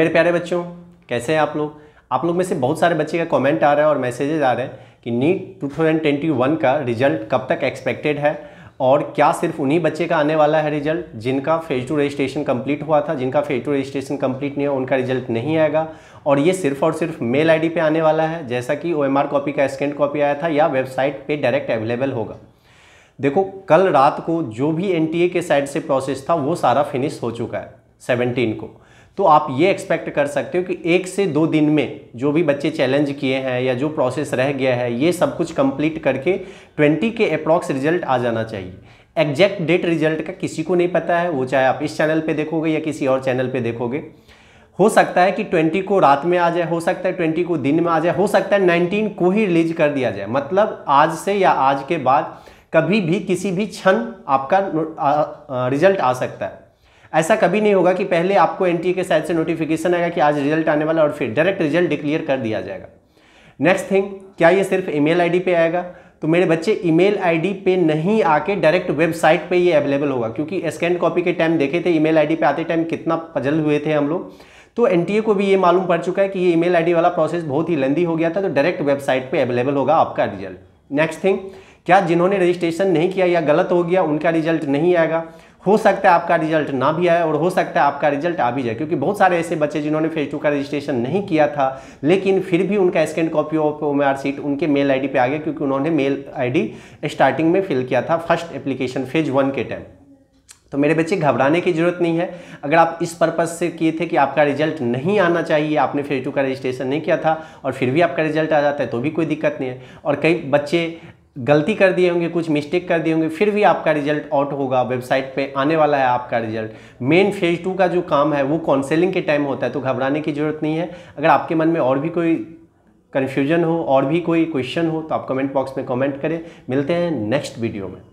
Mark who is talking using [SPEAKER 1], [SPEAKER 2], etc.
[SPEAKER 1] मेरे प्यारे बच्चों कैसे हैं आप लोग आप लोग में से बहुत सारे बच्चे का कमेंट आ रहा है और मैसेजेज आ रहे हैं कि नीट 2021 का रिजल्ट कब तक एक्सपेक्टेड है और क्या सिर्फ उन्हीं बच्चे का आने वाला है रिजल्ट जिनका फेज टू रजिस्ट्रेशन कंप्लीट हुआ था जिनका फेज टू रजिस्ट्रेशन कंप्लीट नहीं है उनका रिजल्ट नहीं आएगा और ये सिर्फ और सिर्फ मेल आईडी पे आने वाला है जैसा कि ओ कॉपी का स्कैंड कॉपी आया था या वेबसाइट पे डायरेक्ट अवेलेबल होगा देखो कल रात को जो भी एन के साइड से प्रोसेस था वो सारा फिनिश हो चुका है सेवनटीन को तो आप ये एक्सपेक्ट कर सकते हो कि एक से दो दिन में जो भी बच्चे चैलेंज किए हैं या जो प्रोसेस रह गया है ये सब कुछ कंप्लीट करके 20 के अप्रॉक्स रिजल्ट आ जाना चाहिए एग्जैक्ट डेट रिजल्ट का किसी को नहीं पता है वो चाहे आप इस चैनल पे देखोगे या किसी और चैनल पे देखोगे हो सकता है कि 20 को रात में आ जाए हो सकता है ट्वेंटी को दिन में आ जाए हो सकता है नाइनटीन को ही रिलीज कर दिया जाए मतलब आज से या आज के बाद कभी भी किसी भी क्षण आपका रिजल्ट आ सकता है ऐसा कभी नहीं होगा कि पहले आपको एन के साइड से नोटिफिकेशन आएगा कि आज रिजल्ट आने वाला और फिर डायरेक्ट रिजल्ट डिक्लेयर कर दिया जाएगा नेक्स्ट थिंग क्या ये सिर्फ ईमेल आईडी पे आएगा तो मेरे बच्चे ईमेल आईडी पे नहीं आके डायरेक्ट वेबसाइट पे ये अवेलेबल होगा क्योंकि स्कैंड कॉपी के टाइम देखे थे ईमेल आईडी पे आते टाइम कितना पजल हुए थे हम लोग तो एनटीए को भी ये मालूम पड़ चुका है कि ये ईमेल आईडी वाला प्रोसेस बहुत ही लेंदी हो गया था तो डायरेक्ट वेबसाइट पर अवेलेबल होगा आपका रिजल्ट नेक्स्ट थिंग क्या जिन्होंने रजिस्ट्रेशन नहीं किया या गलत हो गया उनका रिजल्ट नहीं आएगा हो सकता है आपका रिजल्ट ना भी आए और हो सकता है आपका रिजल्ट आ भी जाए क्योंकि बहुत सारे ऐसे बच्चे जिन्होंने फेज टू का रजिस्ट्रेशन नहीं किया था लेकिन फिर भी उनका scan copy of OMR sheet उनके मेल आईडी पे आ गया क्योंकि उन्होंने मेल आईडी स्टार्टिंग में फिल किया था फर्स्ट एप्लीकेशन फेज वन के टाइम तो मेरे बच्चे घबराने की जरूरत नहीं है अगर आप इस पर्पज़ से किए थे कि आपका रिजल्ट नहीं आना चाहिए आपने फेज टू का रजिस्ट्रेशन नहीं किया था और फिर भी आपका रिजल्ट आ जाता है तो भी कोई दिक्कत नहीं है और कई बच्चे गलती कर दिए होंगे कुछ मिस्टेक कर दिए होंगे फिर भी आपका रिजल्ट आउट होगा वेबसाइट पे आने वाला है आपका रिजल्ट मेन फेज टू का जो काम है वो काउंसलिंग के टाइम होता है तो घबराने की ज़रूरत नहीं है अगर आपके मन में और भी कोई कन्फ्यूजन हो और भी कोई क्वेश्चन हो तो आप कमेंट बॉक्स में कमेंट करें मिलते हैं नेक्स्ट वीडियो में